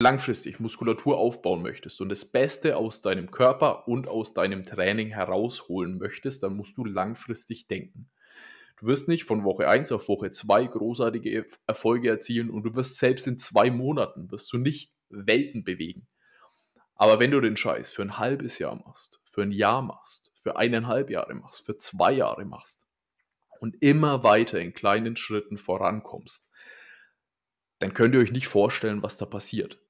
langfristig Muskulatur aufbauen möchtest und das Beste aus deinem Körper und aus deinem Training herausholen möchtest, dann musst du langfristig denken. Du wirst nicht von Woche 1 auf Woche 2 großartige Erfolge erzielen und du wirst selbst in zwei Monaten, wirst du nicht Welten bewegen. Aber wenn du den Scheiß für ein halbes Jahr machst, für ein Jahr machst, für eineinhalb Jahre machst, für zwei Jahre machst und immer weiter in kleinen Schritten vorankommst, dann könnt ihr euch nicht vorstellen, was da passiert.